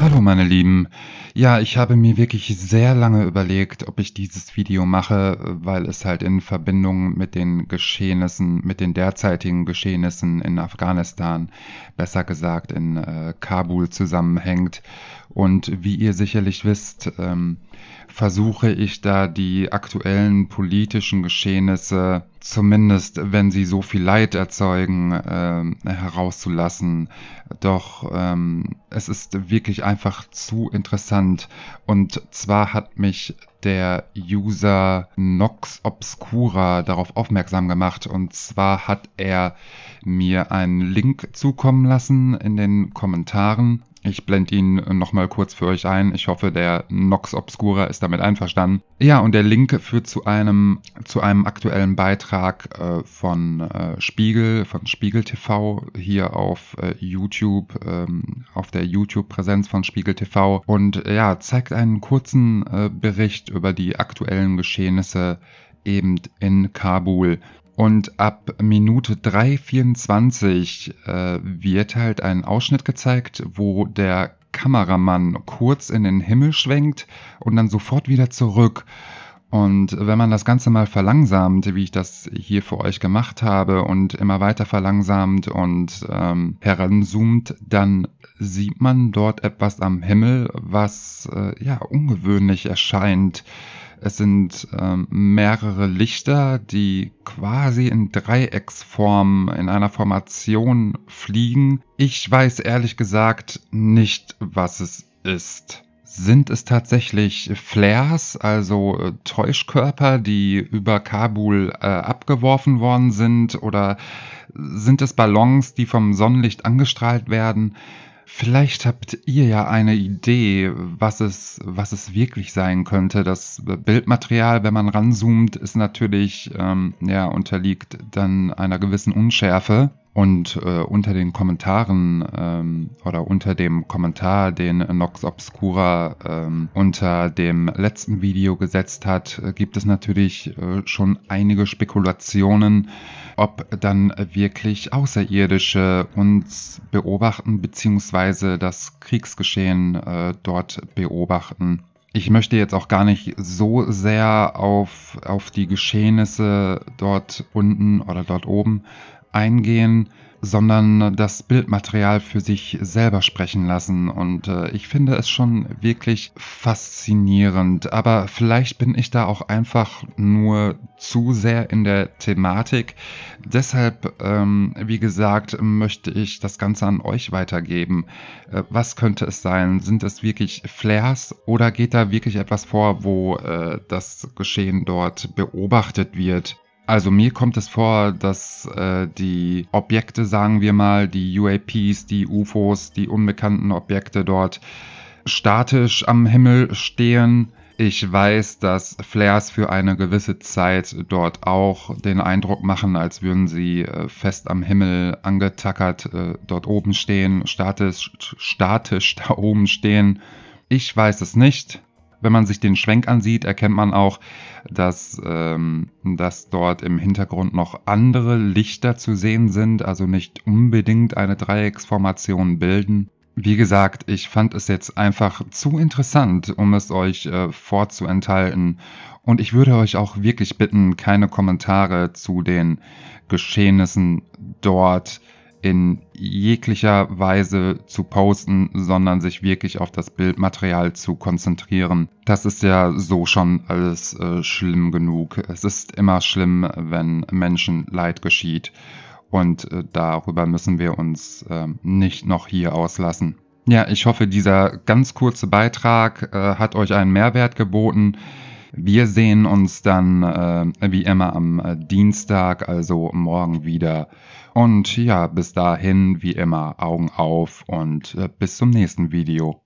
Hallo meine Lieben. Ja, ich habe mir wirklich sehr lange überlegt, ob ich dieses Video mache, weil es halt in Verbindung mit den Geschehnissen, mit den derzeitigen Geschehnissen in Afghanistan, besser gesagt in äh, Kabul zusammenhängt. Und wie ihr sicherlich wisst, ähm, versuche ich da die aktuellen politischen Geschehnisse zumindest wenn sie so viel Leid erzeugen, äh, herauszulassen. Doch ähm, es ist wirklich einfach zu interessant. Und zwar hat mich der User Nox Obscura darauf aufmerksam gemacht. Und zwar hat er mir einen Link zukommen lassen in den Kommentaren. Ich blende ihn nochmal kurz für euch ein. Ich hoffe, der Nox Obscura ist damit einverstanden. Ja, und der Link führt zu einem, zu einem aktuellen Beitrag äh, von äh, Spiegel, von Spiegel TV hier auf äh, YouTube, ähm, auf der YouTube-Präsenz von Spiegel TV. Und äh, ja, zeigt einen kurzen äh, Bericht über die aktuellen Geschehnisse eben in Kabul. Und ab Minute 3,24 äh, wird halt ein Ausschnitt gezeigt, wo der Kameramann kurz in den Himmel schwenkt und dann sofort wieder zurück. Und wenn man das Ganze mal verlangsamt, wie ich das hier für euch gemacht habe, und immer weiter verlangsamt und ähm, heranzoomt, dann sieht man dort etwas am Himmel, was äh, ja ungewöhnlich erscheint. Es sind ähm, mehrere Lichter, die quasi in Dreiecksform, in einer Formation fliegen. Ich weiß ehrlich gesagt nicht, was es ist. Sind es tatsächlich Flares, also äh, Täuschkörper, die über Kabul äh, abgeworfen worden sind? Oder sind es Ballons, die vom Sonnenlicht angestrahlt werden? Vielleicht habt ihr ja eine Idee, was es, was es wirklich sein könnte. Das Bildmaterial, wenn man ranzoomt, ist natürlich, ähm, ja, unterliegt dann einer gewissen Unschärfe. Und äh, unter den Kommentaren ähm, oder unter dem Kommentar, den Nox Obscura ähm, unter dem letzten Video gesetzt hat, gibt es natürlich äh, schon einige Spekulationen, ob dann wirklich Außerirdische uns beobachten beziehungsweise das Kriegsgeschehen äh, dort beobachten. Ich möchte jetzt auch gar nicht so sehr auf, auf die Geschehnisse dort unten oder dort oben eingehen, sondern das Bildmaterial für sich selber sprechen lassen. Und äh, ich finde es schon wirklich faszinierend. Aber vielleicht bin ich da auch einfach nur zu sehr in der Thematik. Deshalb, ähm, wie gesagt, möchte ich das Ganze an euch weitergeben. Äh, was könnte es sein? Sind es wirklich Flares oder geht da wirklich etwas vor, wo äh, das Geschehen dort beobachtet wird? Also mir kommt es vor, dass äh, die Objekte, sagen wir mal, die UAPs, die UFOs, die unbekannten Objekte dort statisch am Himmel stehen. Ich weiß, dass Flares für eine gewisse Zeit dort auch den Eindruck machen, als würden sie äh, fest am Himmel angetackert äh, dort oben stehen, statisch, statisch da oben stehen. Ich weiß es nicht wenn man sich den Schwenk ansieht, erkennt man auch, dass, ähm, dass dort im Hintergrund noch andere Lichter zu sehen sind, also nicht unbedingt eine Dreiecksformation bilden. Wie gesagt, ich fand es jetzt einfach zu interessant, um es euch äh, vorzuenthalten. Und ich würde euch auch wirklich bitten, keine Kommentare zu den Geschehnissen dort zu in jeglicher Weise zu posten, sondern sich wirklich auf das Bildmaterial zu konzentrieren. Das ist ja so schon alles äh, schlimm genug. Es ist immer schlimm, wenn Menschen Leid geschieht. Und äh, darüber müssen wir uns äh, nicht noch hier auslassen. Ja, ich hoffe, dieser ganz kurze Beitrag äh, hat euch einen Mehrwert geboten. Wir sehen uns dann äh, wie immer am äh, Dienstag, also morgen wieder. Und ja, bis dahin, wie immer, Augen auf und äh, bis zum nächsten Video.